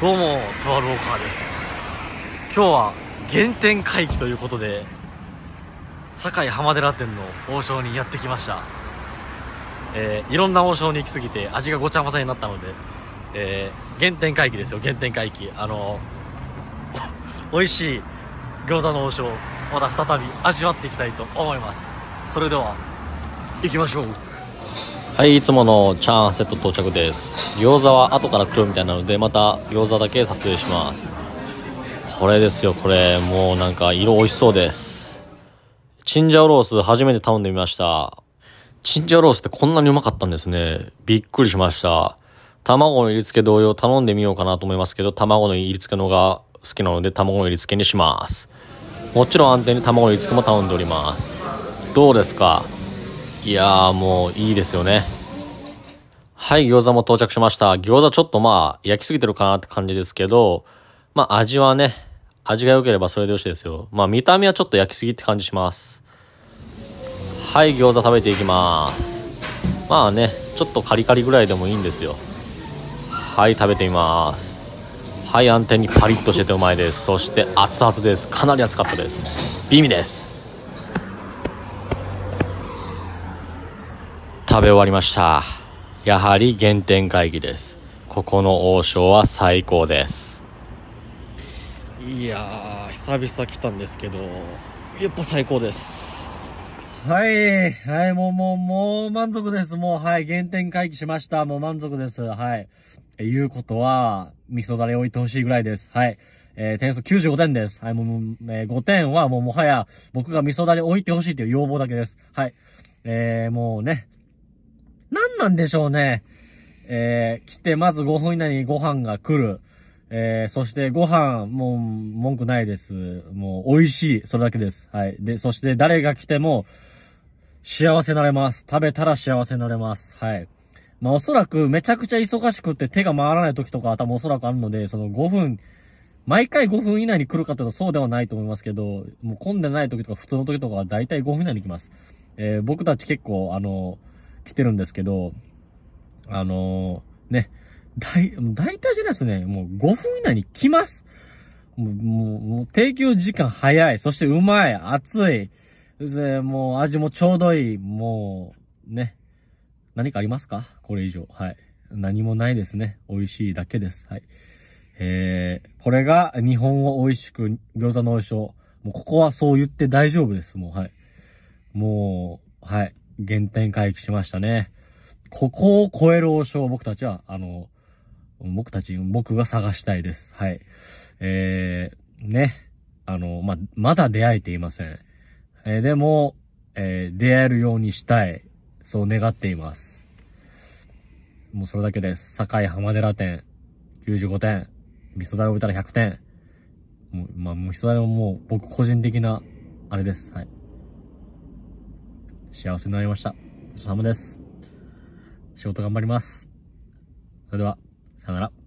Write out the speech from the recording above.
どうもトワローカーです今日は原点回帰ということで堺浜寺店の王将にやってきました、えー、いろんな王将に行き過ぎて味がごちゃ混ぜになったので、えー、原点回帰ですよ原点回帰あの 美味しい餃子の王将また再び味わっていきたいと思いますそれでは行きましょうはいいつものチャーンセット到着です餃子は後から来るみたいなのでまた餃子だけ撮影しますこれですよこれもうなんか色美味しそうですチンジャオロース初めて頼んでみましたチンジャオロースってこんなにうまかったんですねびっくりしました卵の入り付け同様頼んでみようかなと思いますけど卵の入り付けのが好きなので卵の入り付けにしますもちろん安定に卵の入り付けも頼んでおりますどうですかいやーもういいですよね。はい、餃子も到着しました。餃子ちょっとまあ焼きすぎてるかなって感じですけど、まあ味はね、味が良ければそれでよしですよ。まあ見た目はちょっと焼きすぎって感じします。はい、餃子食べていきます。まあね、ちょっとカリカリぐらいでもいいんですよ。はい、食べてみます。はい、安定にパリッとしててうまいです。そして熱々です。かなり熱かったです。美味です。食べ終わりました。やはり原点回帰です。ここの王将は最高です。いやー、久々来たんですけど、やっぱ最高です。はい、はい、もう、もう、もう満足です。もう、はい、原点回帰しました。もう満足です。はい。え、いうことは、味噌だれ置いてほしいぐらいです。はい。えー、点数95点です。はい、もう、えー、5点はもうもはや、僕が味噌だれ置いてほしいという要望だけです。はい。えー、もうね、何なんでしょうね。えー、来て、まず5分以内にご飯が来る。えー、そしてご飯、もう、文句ないです。もう、美味しい。それだけです。はい。で、そして誰が来ても、幸せになれます。食べたら幸せになれます。はい。まあ、おそらく、めちゃくちゃ忙しくって手が回らない時とか、多分おそらくあるので、その5分、毎回5分以内に来るかというとそうではないと思いますけど、もう混んでない時とか、普通の時とかは大体5分以内に来ます。えー、僕たち結構、あのー来てるんですけど、あのー、ね、大、体じゃないですね、もう5分以内に来ます。もう、もう、提供時間早い。そしてうまい。熱い。もう味もちょうどいい。もう、ね。何かありますかこれ以上。はい。何もないですね。美味しいだけです。はい。えー、これが日本を美味しく、餃子の王将。しもうここはそう言って大丈夫です。もう、はい。もう、はい。原点回帰しましたね。ここを超える王将を僕たちは、あの、僕たち、僕が探したいです。はい。えー、ね。あの、ままだ出会えていません。えー、でも、えー、出会えるようにしたい。そう願っています。もうそれだけです。堺浜寺店、95点。味噌だれを見たら100点。もう、まあ、味噌だれはもう僕個人的な、あれです。はい。幸せになりました。ごちそうさまです。仕事頑張ります。それでは、さよなら。